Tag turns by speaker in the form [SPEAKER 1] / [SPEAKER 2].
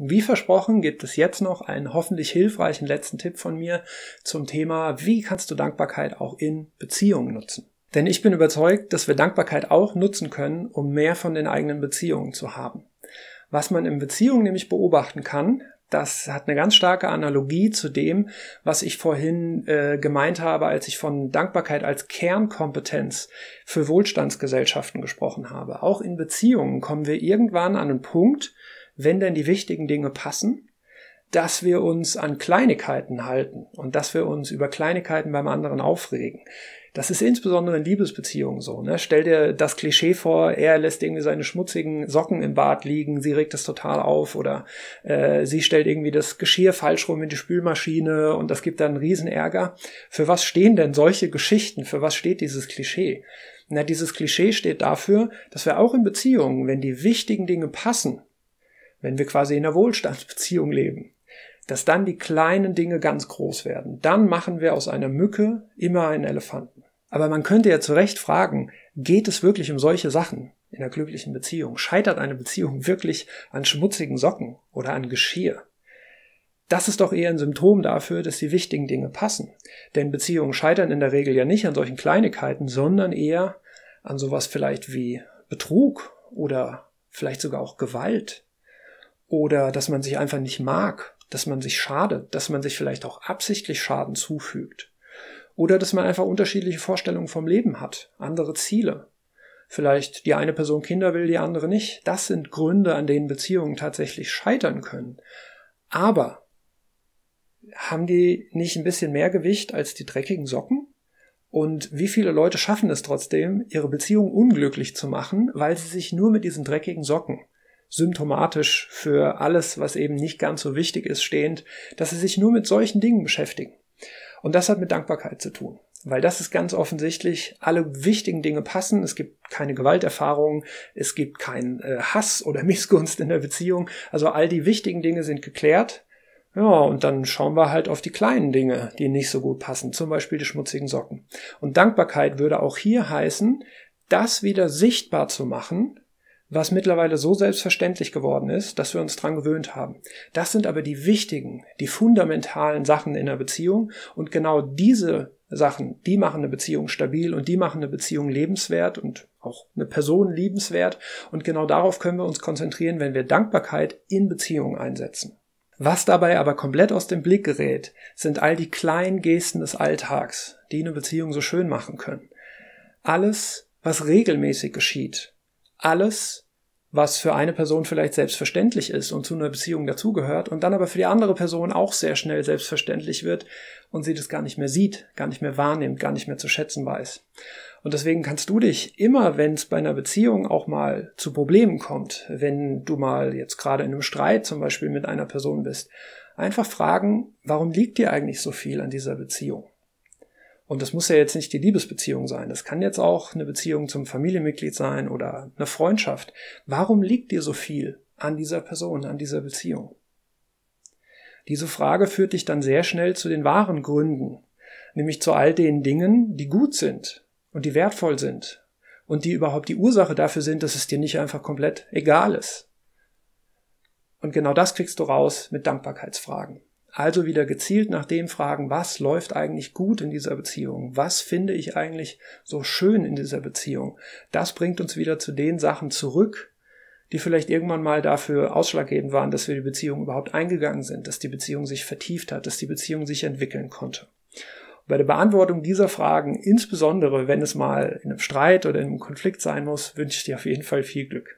[SPEAKER 1] Wie versprochen gibt es jetzt noch einen hoffentlich hilfreichen letzten Tipp von mir zum Thema, wie kannst du Dankbarkeit auch in Beziehungen nutzen? Denn ich bin überzeugt, dass wir Dankbarkeit auch nutzen können, um mehr von den eigenen Beziehungen zu haben. Was man in Beziehungen nämlich beobachten kann, das hat eine ganz starke Analogie zu dem, was ich vorhin äh, gemeint habe, als ich von Dankbarkeit als Kernkompetenz für Wohlstandsgesellschaften gesprochen habe. Auch in Beziehungen kommen wir irgendwann an einen Punkt, wenn denn die wichtigen Dinge passen, dass wir uns an Kleinigkeiten halten und dass wir uns über Kleinigkeiten beim anderen aufregen. Das ist insbesondere in Liebesbeziehungen so. Ne? Stell dir das Klischee vor, er lässt irgendwie seine schmutzigen Socken im Bad liegen, sie regt es total auf oder äh, sie stellt irgendwie das Geschirr falsch rum in die Spülmaschine und das gibt dann einen riesen Für was stehen denn solche Geschichten? Für was steht dieses Klischee? Na, dieses Klischee steht dafür, dass wir auch in Beziehungen, wenn die wichtigen Dinge passen, wenn wir quasi in einer Wohlstandsbeziehung leben, dass dann die kleinen Dinge ganz groß werden. Dann machen wir aus einer Mücke immer einen Elefanten. Aber man könnte ja zu Recht fragen, geht es wirklich um solche Sachen in einer glücklichen Beziehung? Scheitert eine Beziehung wirklich an schmutzigen Socken oder an Geschirr? Das ist doch eher ein Symptom dafür, dass die wichtigen Dinge passen. Denn Beziehungen scheitern in der Regel ja nicht an solchen Kleinigkeiten, sondern eher an sowas vielleicht wie Betrug oder vielleicht sogar auch Gewalt oder dass man sich einfach nicht mag, dass man sich schadet, dass man sich vielleicht auch absichtlich Schaden zufügt oder dass man einfach unterschiedliche Vorstellungen vom Leben hat, andere Ziele. Vielleicht die eine Person Kinder will, die andere nicht. Das sind Gründe, an denen Beziehungen tatsächlich scheitern können. Aber haben die nicht ein bisschen mehr Gewicht als die dreckigen Socken? Und wie viele Leute schaffen es trotzdem, ihre Beziehung unglücklich zu machen, weil sie sich nur mit diesen dreckigen Socken symptomatisch für alles, was eben nicht ganz so wichtig ist, stehend, dass sie sich nur mit solchen Dingen beschäftigen. Und das hat mit Dankbarkeit zu tun. Weil das ist ganz offensichtlich, alle wichtigen Dinge passen, es gibt keine Gewalterfahrungen, es gibt keinen äh, Hass oder Missgunst in der Beziehung, also all die wichtigen Dinge sind geklärt. Ja, und dann schauen wir halt auf die kleinen Dinge, die nicht so gut passen, zum Beispiel die schmutzigen Socken. Und Dankbarkeit würde auch hier heißen, das wieder sichtbar zu machen, was mittlerweile so selbstverständlich geworden ist, dass wir uns dran gewöhnt haben. Das sind aber die wichtigen, die fundamentalen Sachen in einer Beziehung und genau diese Sachen, die machen eine Beziehung stabil und die machen eine Beziehung lebenswert und auch eine Person liebenswert und genau darauf können wir uns konzentrieren, wenn wir Dankbarkeit in Beziehungen einsetzen. Was dabei aber komplett aus dem Blick gerät, sind all die kleinen Gesten des Alltags, die eine Beziehung so schön machen können. Alles, was regelmäßig geschieht, alles, was für eine Person vielleicht selbstverständlich ist und zu einer Beziehung dazugehört und dann aber für die andere Person auch sehr schnell selbstverständlich wird und sie das gar nicht mehr sieht, gar nicht mehr wahrnimmt, gar nicht mehr zu schätzen weiß. Und deswegen kannst du dich immer, wenn es bei einer Beziehung auch mal zu Problemen kommt, wenn du mal jetzt gerade in einem Streit zum Beispiel mit einer Person bist, einfach fragen, warum liegt dir eigentlich so viel an dieser Beziehung? Und das muss ja jetzt nicht die Liebesbeziehung sein. Das kann jetzt auch eine Beziehung zum Familienmitglied sein oder eine Freundschaft. Warum liegt dir so viel an dieser Person, an dieser Beziehung? Diese Frage führt dich dann sehr schnell zu den wahren Gründen, nämlich zu all den Dingen, die gut sind und die wertvoll sind und die überhaupt die Ursache dafür sind, dass es dir nicht einfach komplett egal ist. Und genau das kriegst du raus mit Dankbarkeitsfragen. Also wieder gezielt nach dem Fragen, was läuft eigentlich gut in dieser Beziehung? Was finde ich eigentlich so schön in dieser Beziehung? Das bringt uns wieder zu den Sachen zurück, die vielleicht irgendwann mal dafür ausschlaggebend waren, dass wir die Beziehung überhaupt eingegangen sind, dass die Beziehung sich vertieft hat, dass die Beziehung sich entwickeln konnte. Bei der Beantwortung dieser Fragen, insbesondere wenn es mal in einem Streit oder in einem Konflikt sein muss, wünsche ich dir auf jeden Fall viel Glück.